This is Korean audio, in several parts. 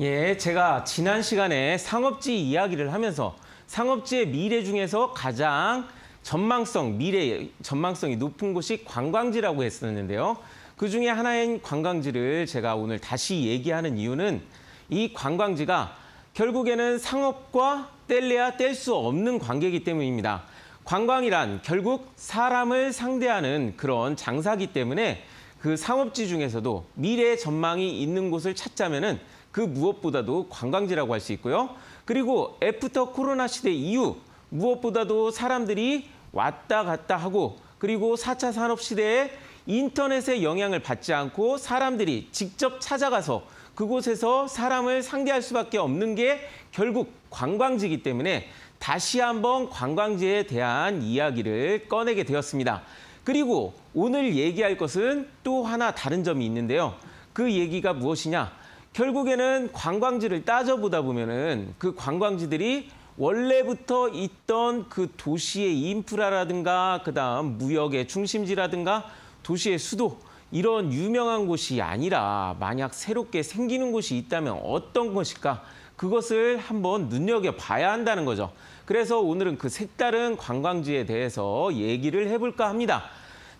예, 제가 지난 시간에 상업지 이야기를 하면서 상업지의 미래 중에서 가장 전망성, 미래 전망성이 높은 곳이 관광지라고 했었는데요. 그중에 하나인 관광지를 제가 오늘 다시 얘기하는 이유는 이 관광지가 결국에는 상업과 뗄래야 뗄 수 없는 관계이기 때문입니다. 관광이란 결국 사람을 상대하는 그런 장사기 때문에 그 상업지 중에서도 미래 전망이 있는 곳을 찾자면은 그 무엇보다도 관광지라고 할 수 있고요. 그리고 애프터 코로나 시대 이후 무엇보다도 사람들이 왔다 갔다 하고 그리고 4차 산업 시대에 인터넷의 영향을 받지 않고 사람들이 직접 찾아가서 그곳에서 사람을 상대할 수밖에 없는 게 결국 관광지이기 때문에 다시 한번 관광지에 대한 이야기를 꺼내게 되었습니다. 그리고 오늘 얘기할 것은 또 하나 다른 점이 있는데요. 그 얘기가 무엇이냐? 결국에는 관광지를 따져보다 보면은 그 관광지들이 원래부터 있던 그 도시의 인프라라든가 그다음 무역의 중심지라든가 도시의 수도 이런 유명한 곳이 아니라 만약 새롭게 생기는 곳이 있다면 어떤 것일까? 그것을 한번 눈여겨 봐야 한다는 거죠. 그래서 오늘은 그 색다른 관광지에 대해서 얘기를 해볼까 합니다.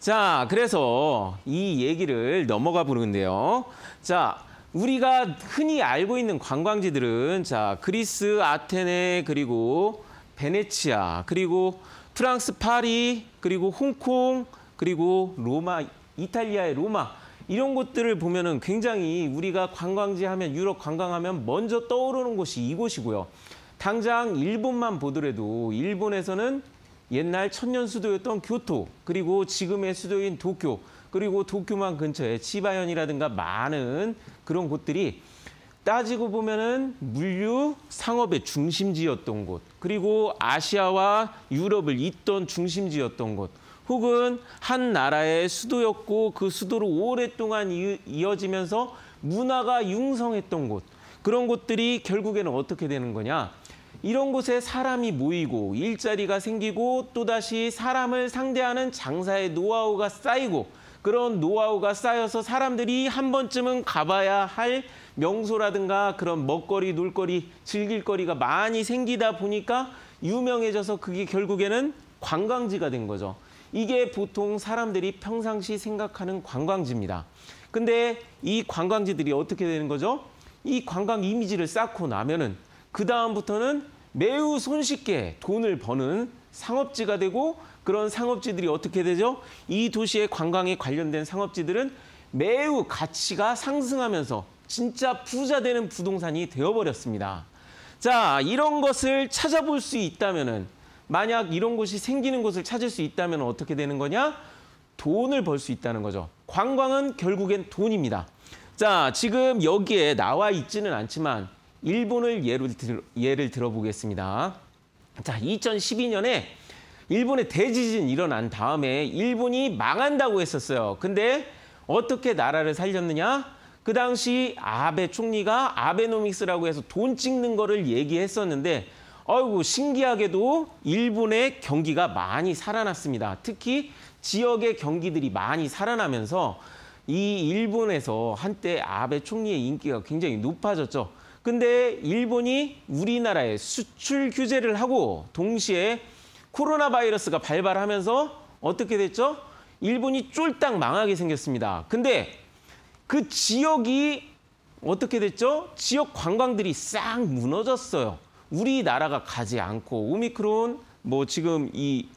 자, 그래서 이 얘기를 넘어가 보는데요. 자, 우리가 흔히 알고 있는 관광지들은 자 그리스 아테네 그리고 베네치아 그리고 프랑스 파리 그리고 홍콩 그리고 로마 이탈리아의 로마 이런 곳들을 보면은 굉장히 우리가 관광지 하면 유럽 관광하면 먼저 떠오르는 곳이 이곳이고요. 당장 일본만 보더라도 일본에서는 옛날 천년 수도였던 교토 그리고 지금의 수도인 도쿄 그리고 도쿄만 근처에 치바현이라든가 많은 그런 곳들이 따지고 보면은 물류 상업의 중심지였던 곳, 그리고 아시아와 유럽을 잇던 중심지였던 곳, 혹은 한 나라의 수도였고 그 수도로 오랫동안 이어지면서 문화가 융성했던 곳, 그런 곳들이 결국에는 어떻게 되는 거냐? 이런 곳에 사람이 모이고 일자리가 생기고 또다시 사람을 상대하는 장사의 노하우가 쌓이고 그런 노하우가 쌓여서 사람들이 한 번쯤은 가봐야 할 명소라든가 그런 먹거리, 놀거리, 즐길거리가 많이 생기다 보니까 유명해져서 그게 결국에는 관광지가 된 거죠. 이게 보통 사람들이 평상시 생각하는 관광지입니다. 근데 이 관광지들이 어떻게 되는 거죠? 이 관광 이미지를 쌓고 나면은 그 다음부터는 매우 손쉽게 돈을 버는 상업지가 되고 그런 상업지들이 어떻게 되죠? 이 도시의 관광에 관련된 상업지들은 매우 가치가 상승하면서 진짜 부자되는 부동산이 되어버렸습니다. 자, 이런 것을 찾아볼 수 있다면은 만약 이런 곳이 생기는 곳을 찾을 수 있다면 어떻게 되는 거냐? 돈을 벌 수 있다는 거죠. 관광은 결국엔 돈입니다. 자, 지금 여기에 나와 있지는 않지만 일본을 예를, 들, 예를 들어보겠습니다. 자, 2012년에 일본의 대지진 일어난 다음에 일본이 망한다고 했었어요. 근데 어떻게 나라를 살렸느냐? 그 당시 아베 총리가 아베노믹스라고 해서 돈 찍는 거를 얘기했었는데 어이구 신기하게도 일본의 경기가 많이 살아났습니다. 특히 지역의 경기들이 많이 살아나면서 이 일본에서 한때 아베 총리의 인기가 굉장히 높아졌죠. 근데 일본이 우리나라에 수출 규제를 하고 동시에 코로나 바이러스가 발발하면서 어떻게 됐죠? 일본이 쫄딱 망하게 생겼습니다. 근데 그 지역이 어떻게 됐죠? 지역 관광들이 싹 무너졌어요. 우리나라가 가지 않고 오미크론 뭐 지금 이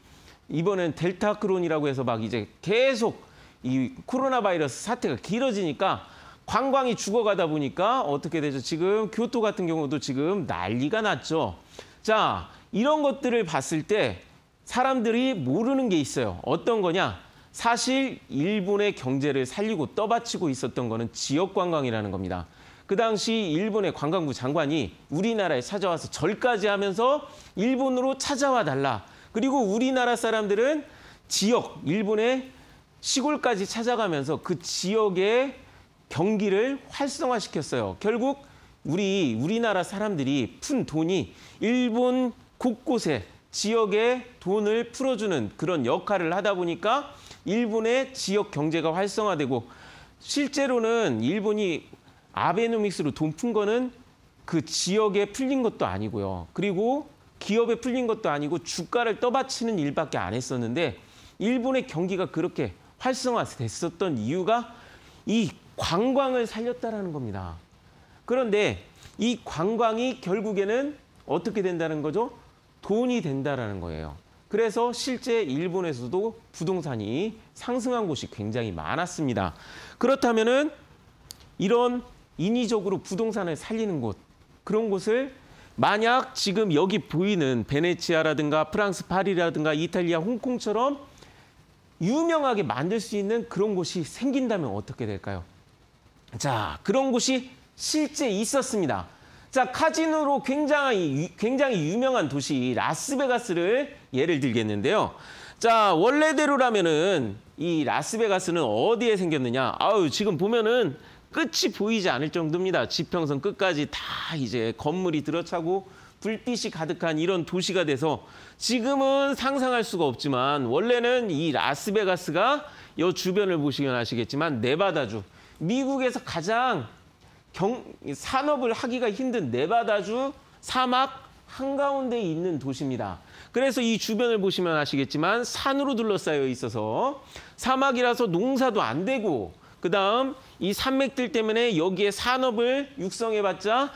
이번엔 델타 크론이라고 해서 막 이제 계속 이 코로나 바이러스 사태가 길어지니까 관광이 죽어가다 보니까 어떻게 되죠? 지금 교토 같은 경우도 지금 난리가 났죠. 자, 이런 것들을 봤을 때 사람들이 모르는 게 있어요. 어떤 거냐? 사실 일본의 경제를 살리고 떠받치고 있었던 거는 지역 관광이라는 겁니다. 그 당시 일본의 관광부 장관이 우리나라에 찾아와서 절까지 하면서 일본으로 찾아와 달라. 그리고 우리나라 사람들은 지역, 일본의 시골까지 찾아가면서 그 지역의 경기를 활성화시켰어요. 결국 우리 우리나라 사람들이 푼 돈이 일본 곳곳에 지역에 돈을 풀어주는 그런 역할을 하다 보니까 일본의 지역 경제가 활성화되고 실제로는 일본이 아베노믹스로 돈 푼 거는 그 지역에 풀린 것도 아니고요. 그리고 기업에 풀린 것도 아니고 주가를 떠받치는 일밖에 안 했었는데 일본의 경기가 그렇게 활성화됐었던 이유가 이 관광을 살렸다라는 겁니다. 그런데 이 관광이 결국에는 어떻게 된다는 거죠? 돈이 된다라는 거예요. 그래서 실제 일본에서도 부동산이 상승한 곳이 굉장히 많았습니다. 그렇다면은 이런 인위적으로 부동산을 살리는 곳, 그런 곳을 만약 지금 여기 보이는 베네치아라든가 프랑스 파리라든가 이탈리아 홍콩처럼 유명하게 만들 수 있는 그런 곳이 생긴다면 어떻게 될까요? 자, 그런 곳이 실제 있었습니다. 자, 카지노로 굉장히, 굉장히 유명한 도시 라스베가스를 예를 들겠는데요. 자, 원래대로라면은 이 라스베가스는 어디에 생겼느냐? 아유, 지금 보면은 끝이 보이지 않을 정도입니다. 지평선 끝까지 다 이제 건물이 들어차고 불빛이 가득한 이런 도시가 돼서 지금은 상상할 수가 없지만 원래는 이 라스베가스가 여 주변을 보시면 아시겠지만 네바다주 미국에서 가장 경, 산업을 하기가 힘든 네바다주 사막 한가운데 있는 도시입니다. 그래서 이 주변을 보시면 아시겠지만 산으로 둘러싸여 있어서 사막이라서 농사도 안 되고 그다음 이 산맥들 때문에 여기에 산업을 육성해봤자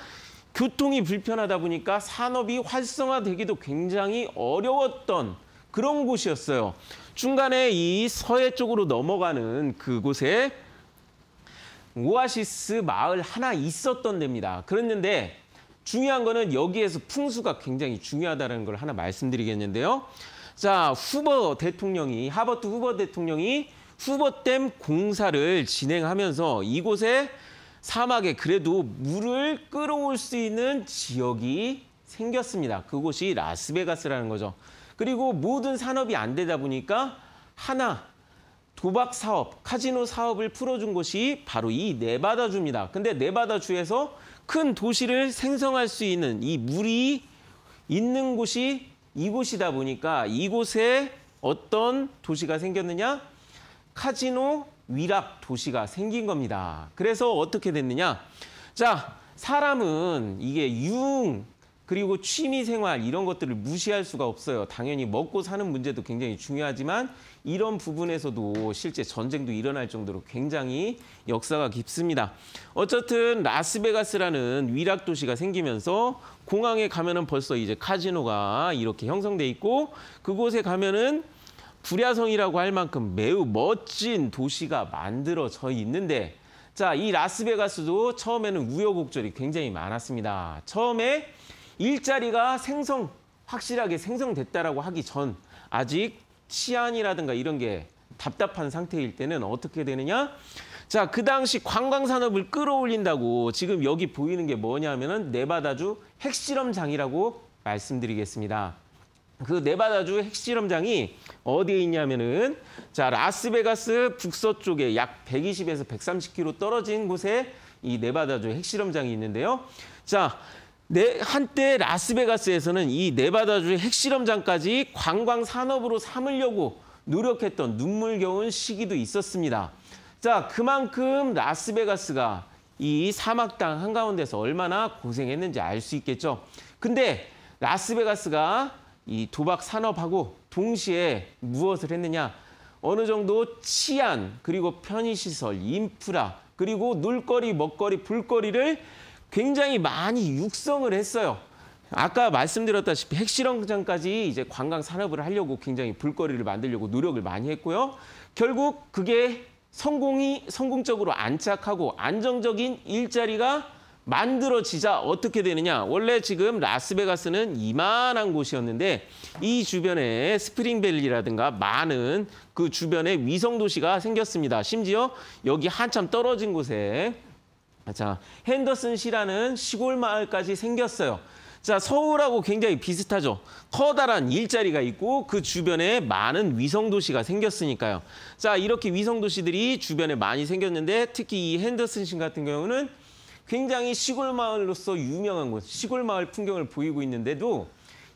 교통이 불편하다 보니까 산업이 활성화되기도 굉장히 어려웠던 그런 곳이었어요. 중간에 이 서해 쪽으로 넘어가는 그곳에 오아시스 마을 하나 있었던 데입니다. 그랬는데 중요한 거는 여기에서 풍수가 굉장히 중요하다는 걸 하나 말씀드리겠는데요. 자, 후버 대통령이 하버트 후버 대통령이 후버댐 공사를 진행하면서 이곳에 사막에 그래도 물을 끌어올 수 있는 지역이 생겼습니다. 그곳이 라스베가스라는 거죠. 그리고 모든 산업이 안 되다 보니까 하나 도박 사업, 카지노 사업을 풀어준 곳이 바로 이 네바다주입니다. 근데 네바다주에서 큰 도시를 생성할 수 있는 이 물이 있는 곳이 이곳이다 보니까 이곳에 어떤 도시가 생겼느냐? 카지노 위락 도시가 생긴 겁니다. 그래서 어떻게 됐느냐? 자, 사람은 이게 융, 그리고 취미생활 이런 것들을 무시할 수가 없어요. 당연히 먹고 사는 문제도 굉장히 중요하지만 이런 부분에서도 실제 전쟁도 일어날 정도로 굉장히 역사가 깊습니다. 어쨌든 라스베가스라는 위락 도시가 생기면서 공항에 가면은 벌써 이제 카지노가 이렇게 형성돼 있고 그곳에 가면은 불야성이라고 할 만큼 매우 멋진 도시가 만들어져 있는데 자, 이 라스베가스도 처음에는 우여곡절이 굉장히 많았습니다. 처음에 일자리가 생성 확실하게 생성됐다라고 하기 전 아직 치안이라든가 이런 게 답답한 상태일 때는 어떻게 되느냐? 자, 그 당시 관광 산업을 끌어올린다고 지금 여기 보이는 게 뭐냐면은 네바다주 핵실험장이라고 말씀드리겠습니다. 그 네바다주 핵실험장이 어디에 있냐면은 자, 라스베가스 북서쪽에 약 120에서 130km 떨어진 곳에 이 네바다주 핵실험장이 있는데요. 자, 네, 한때 라스베가스에서는 이 네바다주의 핵실험장까지 관광 산업으로 삼으려고 노력했던 눈물겨운 시기도 있었습니다. 자, 그만큼 라스베가스가 이 사막 당 한가운데서 얼마나 고생했는지 알 수 있겠죠. 근데 라스베가스가 이 도박 산업하고 동시에 무엇을 했느냐? 어느 정도 치안, 그리고 편의시설, 인프라, 그리고 놀거리, 먹거리, 볼거리를 굉장히 많이 육성을 했어요. 아까 말씀드렸다시피 핵실험장까지 이제 관광 산업을 하려고 굉장히 불거리를 만들려고 노력을 많이 했고요. 결국 그게 성공이 성공적으로 안착하고 안정적인 일자리가 만들어지자 어떻게 되느냐. 원래 지금 라스베가스는 이만한 곳이었는데 이 주변에 스프링밸리라든가 많은 그 주변에 위성도시가 생겼습니다. 심지어 여기 한참 떨어진 곳에 자, 핸더슨 시라는 시골 마을까지 생겼어요. 자, 서울하고 굉장히 비슷하죠. 커다란 일자리가 있고 그 주변에 많은 위성도시가 생겼으니까요. 자, 이렇게 위성도시들이 주변에 많이 생겼는데 특히 이 핸더슨 시 같은 경우는 굉장히 시골 마을로서 유명한 곳, 시골 마을 풍경을 보이고 있는데도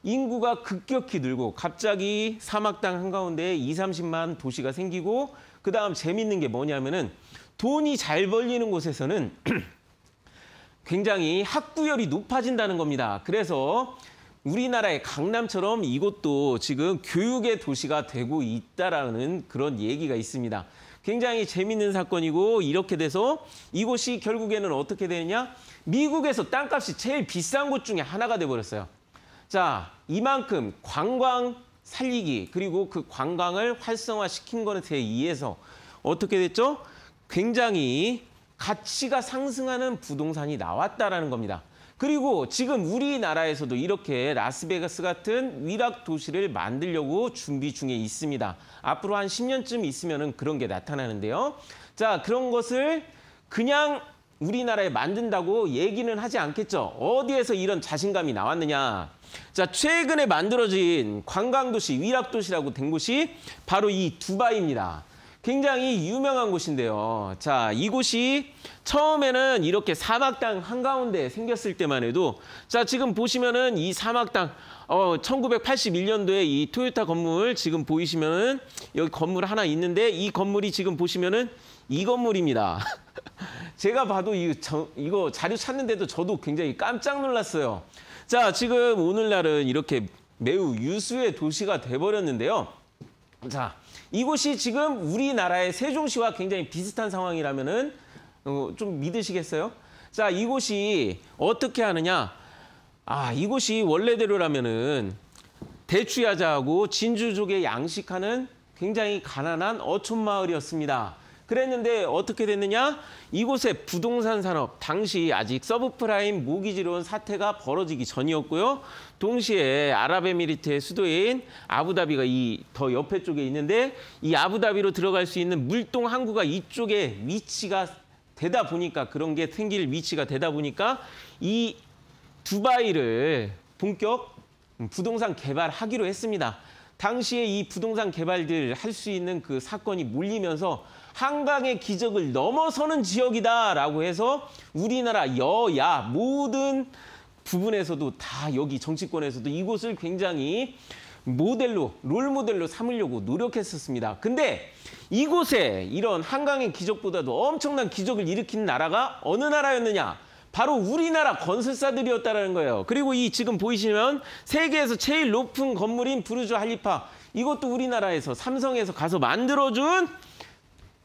인구가 급격히 늘고 갑자기 사막 땅 한가운데 2, 30만 도시가 생기고 그다음 재밌는 게 뭐냐면은 돈이 잘 벌리는 곳에서는 굉장히 학부열이 높아진다는 겁니다. 그래서 우리나라의 강남처럼 이곳도 지금 교육의 도시가 되고 있다라는 그런 얘기가 있습니다. 굉장히 재밌는 사건이고 이렇게 돼서 이곳이 결국에는 어떻게 되느냐? 미국에서 땅값이 제일 비싼 곳 중에 하나가 돼버렸어요. 자, 이만큼 관광 살리기 그리고 그 관광을 활성화시킨 것에 의해서 어떻게 됐죠? 굉장히 가치가 상승하는 부동산이 나왔다라는 겁니다. 그리고 지금 우리나라에서도 이렇게 라스베가스 같은 위락 도시를 만들려고 준비 중에 있습니다. 앞으로 한 10년쯤 있으면 그런 게 나타나는데요. 자, 그런 것을 그냥 우리나라에 만든다고 얘기는 하지 않겠죠. 어디에서 이런 자신감이 나왔느냐. 자, 최근에 만들어진 관광도시, 위락도시라고 된 곳이 바로 이 두바이입니다. 굉장히 유명한 곳인데요. 자, 이곳이 처음에는 이렇게 사막당 한가운데 생겼을 때만 해도 자, 지금 보시면은 이 사막당 어, 1981년도에 이 토요타 건물 지금 보이시면은 여기 건물 하나 있는데 이 건물이 지금 보시면은 이 건물입니다. 제가 봐도 이, 저, 이거 자료 찾는데도 저도 굉장히 깜짝 놀랐어요. 자, 지금 오늘날은 이렇게 매우 유수의 도시가 돼버렸는데요. 자, 이곳이 지금 우리나라의 세종시와 굉장히 비슷한 상황이라면은 어, 좀 믿으시겠어요? 자, 이곳이 어떻게 하느냐? 아, 이곳이 원래대로라면은 대추야자하고 진주족의 양식하는 굉장히 가난한 어촌 마을이었습니다. 그랬는데 어떻게 됐느냐? 이곳의 부동산 산업, 당시 아직 서브프라임 모기지론 사태가 벌어지기 전이었고요. 동시에 아랍에미리트의 수도인 아부다비가 이 더 옆에 쪽에 있는데 이 아부다비로 들어갈 수 있는 물동 항구가 이쪽에 위치가 되다 보니까 그런 게 생길 위치가 되다 보니까 이 두바이를 본격 부동산 개발하기로 했습니다. 당시에 이 부동산 개발들 할 수 있는 그 사건이 몰리면서 한강의 기적을 넘어서는 지역이다라고 해서 우리나라 여야 모든 부분에서도 다 여기 정치권에서도 이곳을 굉장히 모델로 롤 모델로 삼으려고 노력했었습니다. 근데 이곳에 이런 한강의 기적보다도 엄청난 기적을 일으킨 나라가 어느 나라였느냐? 바로 우리나라 건설사들이었다는 거예요. 그리고 이 지금 보이시면 세계에서 제일 높은 건물인 부르주 할리파 이것도 우리나라에서 삼성에서 가서 만들어준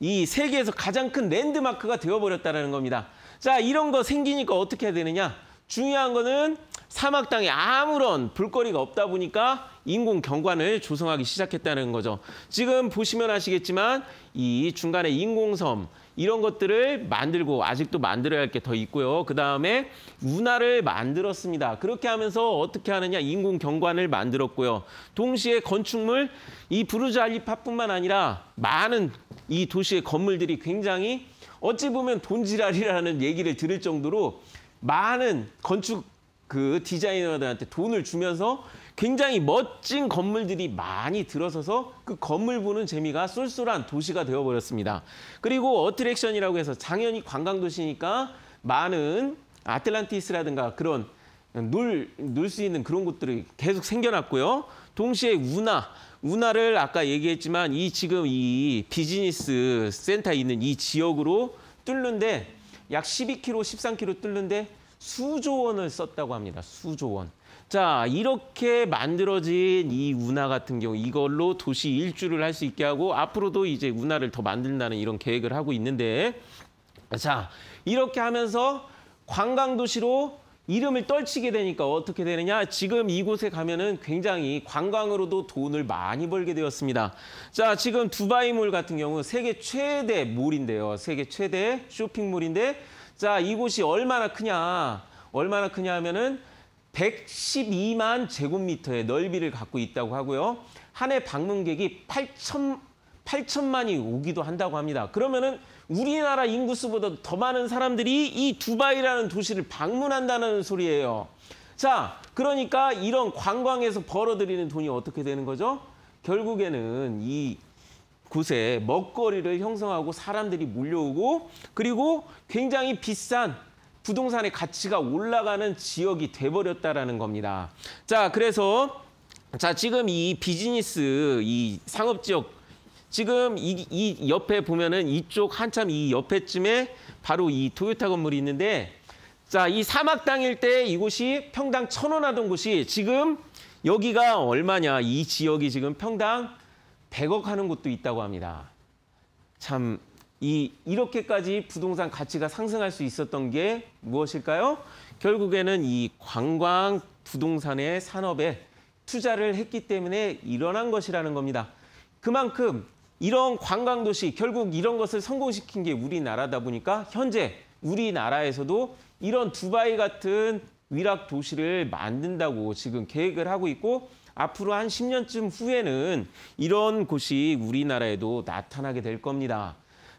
이 세계에서 가장 큰 랜드마크가 되어버렸다는 겁니다. 자 이런 거 생기니까 어떻게 해야 되느냐. 중요한 거는 사막 땅에 아무런 볼거리가 없다 보니까 인공 경관을 조성하기 시작했다는 거죠. 지금 보시면 아시겠지만 이 중간에 인공섬, 이런 것들을 만들고 아직도 만들어야 할 게 더 있고요. 그다음에 운하를 만들었습니다. 그렇게 하면서 어떻게 하느냐 인공 경관을 만들었고요. 동시에 건축물 이부르자리파뿐만 아니라 많은 이 도시의 건물들이 굉장히 어찌 보면 돈지랄이라는 얘기를 들을 정도로 많은 건축 그 디자이너들한테 돈을 주면서 굉장히 멋진 건물들이 많이 들어서서 그 건물 보는 재미가 쏠쏠한 도시가 되어버렸습니다. 그리고 어트랙션이라고 해서 당연히 관광도시니까 많은 아틀란티스라든가 그런 놀 놀 수 있는 그런 곳들이 계속 생겨났고요. 동시에 운하, 운하를 아까 얘기했지만 이 지금 이 비즈니스 센터 에 있는 이 지역으로 뚫는데 약 12km, 13km 뚫는데 수조 원을 썼다고 합니다. 수조 원. 자, 이렇게 만들어진 이 운하 같은 경우 이걸로 도시 일주를 할 수 있게 하고 앞으로도 이제 운하를 더 만든다는 이런 계획을 하고 있는데 자, 이렇게 하면서 관광도시로 이름을 떨치게 되니까 어떻게 되느냐? 지금 이곳에 가면은 굉장히 관광으로도 돈을 많이 벌게 되었습니다. 자, 지금 두바이몰 같은 경우 세계 최대 몰인데요. 세계 최대 쇼핑몰인데 자, 이곳이 얼마나 크냐? 얼마나 크냐 하면은 112만 제곱미터의 넓이를 갖고 있다고 하고요. 한 해 방문객이 8천, 8천만이 오기도 한다고 합니다. 그러면은 우리나라 인구수보다 더 많은 사람들이 이 두바이라는 도시를 방문한다는 소리예요. 자, 그러니까 이런 관광에서 벌어들이는 돈이 어떻게 되는 거죠? 결국에는 이 곳에 먹거리를 형성하고 사람들이 몰려오고 그리고 굉장히 비싼 부동산의 가치가 올라가는 지역이 돼버렸다라는 겁니다. 자, 그래서 자 지금 이 비즈니스 이 상업 지역 지금 이, 이 옆에 보면은 이쪽 한참 이 옆에쯤에 바로 이 토요타 건물이 있는데 자, 이 사막 땅일 때 이곳이 평당 천원 하던 곳이 지금 여기가 얼마냐? 이 지역이 지금 평당 100억 하는 곳도 있다고 합니다. 참이 이렇게까지 부동산 가치가 상승할 수 있었던 게 무엇일까요? 결국에는 이 관광 부동산의 산업에 투자를 했기 때문에 일어난 것이라는 겁니다. 그만큼 이런 관광도시, 결국 이런 것을 성공시킨 게 우리나라다 보니까 현재 우리나라에서도 이런 두바이 같은 위락 도시를 만든다고 지금 계획을 하고 있고 앞으로 한 10년쯤 후에는 이런 곳이 우리나라에도 나타나게 될 겁니다.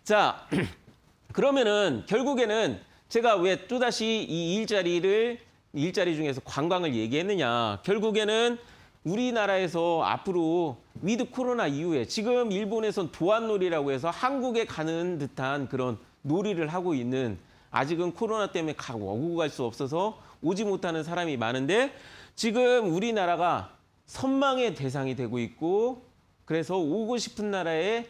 자, 그러면은 결국에는 제가 왜 또다시 이 일자리를 일자리 중에서 관광을 얘기했느냐. 결국에는 우리나라에서 앞으로 위드 코로나 이후에 지금 일본에선 도안놀이라고 해서 한국에 가는 듯한 그런 놀이를 하고 있는 아직은 코로나 때문에 가고 오고 갈 수 없어서 오지 못하는 사람이 많은데 지금 우리나라가 선망의 대상이 되고 있고 그래서 오고 싶은 나라에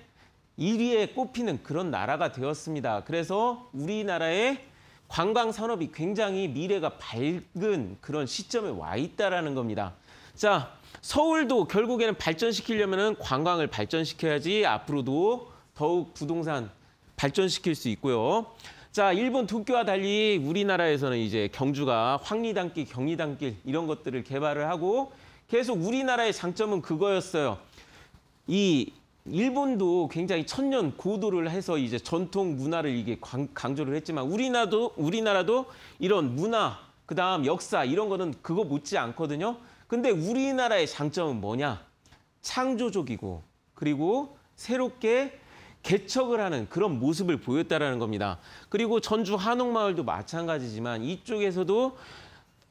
1위에 꼽히는 그런 나라가 되었습니다. 그래서 우리나라의 관광 산업이 굉장히 미래가 밝은 그런 시점에 와 있다라는 겁니다. 자, 서울도 결국에는 발전시키려면 관광을 발전시켜야지 앞으로도 더욱 부동산 발전시킬 수 있고요. 자, 일본 도쿄와 달리 우리나라에서는 이제 경주가 황리단길, 경리단길 이런 것들을 개발을 하고 계속 우리나라의 장점은 그거였어요. 이 일본도 굉장히 천년 고도를 해서 이제 전통 문화를 이게 강조를 했지만 우리나라도 우리나라도 이런 문화 그다음 역사 이런 거는 그거 못지 않거든요. 근데 우리나라의 장점은 뭐냐? 창조적이고 그리고 새롭게 개척을 하는 그런 모습을 보였다라는 겁니다. 그리고 전주 한옥마을도 마찬가지지만 이쪽에서도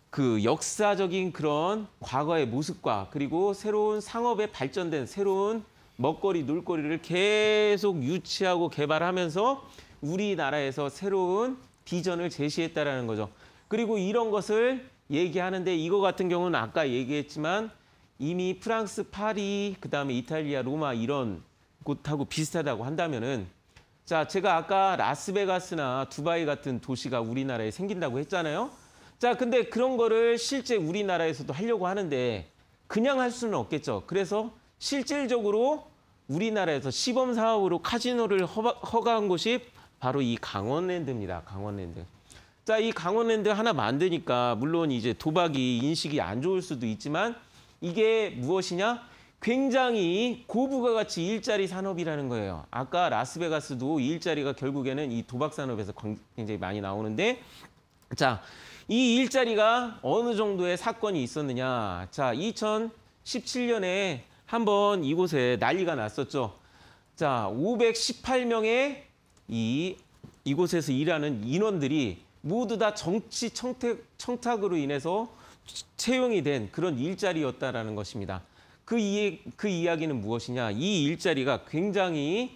그 역사적인 그런 과거의 모습과 그리고 새로운 상업에 발전된 새로운 먹거리, 놀거리를 계속 유치하고 개발하면서 우리나라에서 새로운 비전을 제시했다라는 거죠. 그리고 이런 것을 얘기하는데 이거 같은 경우는 아까 얘기했지만 이미 프랑스 파리 그다음에 이탈리아 로마 이런 곳하고 비슷하다고 한다면은 자, 제가 아까 라스베가스나 두바이 같은 도시가 우리나라에 생긴다고 했잖아요. 자, 근데 그런 거를 실제 우리나라에서도 하려고 하는데 그냥 할 수는 없겠죠. 그래서 실질적으로 우리나라에서 시범 사업으로 카지노를 허가한 곳이 바로 이 강원랜드입니다. 강원랜드. 자, 이 강원랜드 하나 만드니까 물론 이제 도박이 인식이 안 좋을 수도 있지만 이게 무엇이냐? 굉장히 고부가가치 일자리 산업이라는 거예요. 아까 라스베가스도 일자리가 결국에는 이 도박 산업에서 굉장히 많이 나오는데 자, 이 일자리가 어느 정도의 사건이 있었느냐? 자, 2017년에 한번 이곳에 난리가 났었죠. 자, 518명의 이 이곳에서 일하는 인원들이 모두 다 정치 청탁, 청탁으로 인해서 채용이 된 그런 일자리였다라는 것입니다. 그, 이, 그 이야기는 무엇이냐? 이 일자리가 굉장히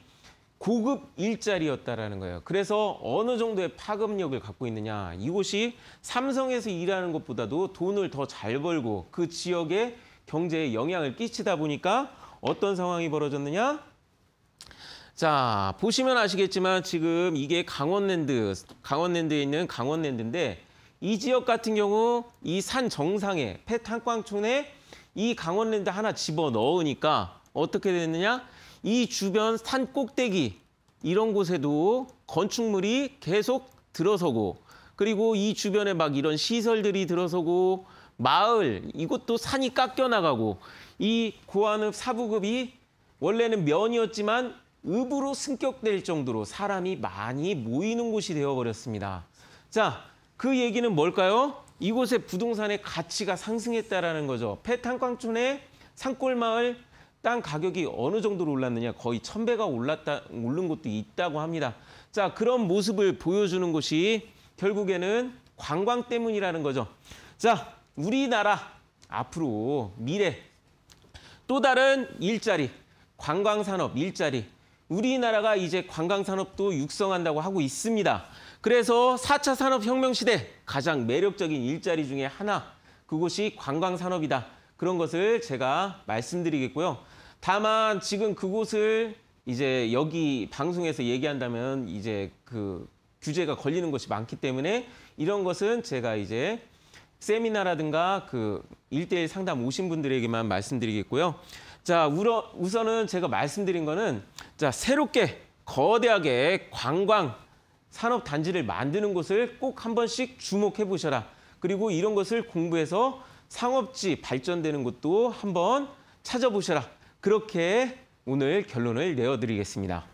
고급 일자리였다라는 거예요. 그래서 어느 정도의 파급력을 갖고 있느냐. 이곳이 삼성에서 일하는 것보다도 돈을 더 잘 벌고 그 지역에 경제에 영향을 끼치다 보니까 어떤 상황이 벌어졌느냐? 자, 보시면 아시겠지만 지금 이게 강원랜드, 강원랜드에 있는 강원랜드인데 이 지역 같은 경우 이 산 정상에 폐탄광촌에 이 강원랜드 하나 집어넣으니까 어떻게 됐느냐? 이 주변 산 꼭대기 이런 곳에도 건축물이 계속 들어서고 그리고 이 주변에 막 이런 시설들이 들어서고 마을 이것도 산이 깎여 나가고 이 고안읍 사부급이 원래는 면이었지만 읍으로 승격될 정도로 사람이 많이 모이는 곳이 되어버렸습니다. 자, 그 얘기는 뭘까요? 이곳의 부동산의 가치가 상승했다라는 거죠. 폐탄광촌의 산골마을 땅 가격이 어느 정도로 올랐느냐 거의 천배가 올랐다 오른 곳도 있다고 합니다. 자 그런 모습을 보여주는 곳이 결국에는 관광 때문이라는 거죠. 자 우리나라 앞으로 미래 또 다른 일자리, 관광산업 일자리 우리나라가 이제 관광산업도 육성한다고 하고 있습니다. 그래서 4차 산업혁명 시대 가장 매력적인 일자리 중에 하나 그곳이 관광산업이다. 그런 것을 제가 말씀드리겠고요. 다만 지금 그곳을 이제 여기 방송에서 얘기한다면 이제 그 규제가 걸리는 것이 많기 때문에 이런 것은 제가 이제 세미나라든가 그일대일 상담 오신 분들에게만 말씀드리겠고요. 자, 우선은 제가 말씀드린 거는 자, 새롭게 거대하게 관광 산업 단지를 만드는 곳을 꼭 한 번씩 주목해 보셔라. 그리고 이런 것을 공부해서 상업지 발전되는 곳도 한 번 찾아보셔라. 그렇게 오늘 결론을 내어드리겠습니다.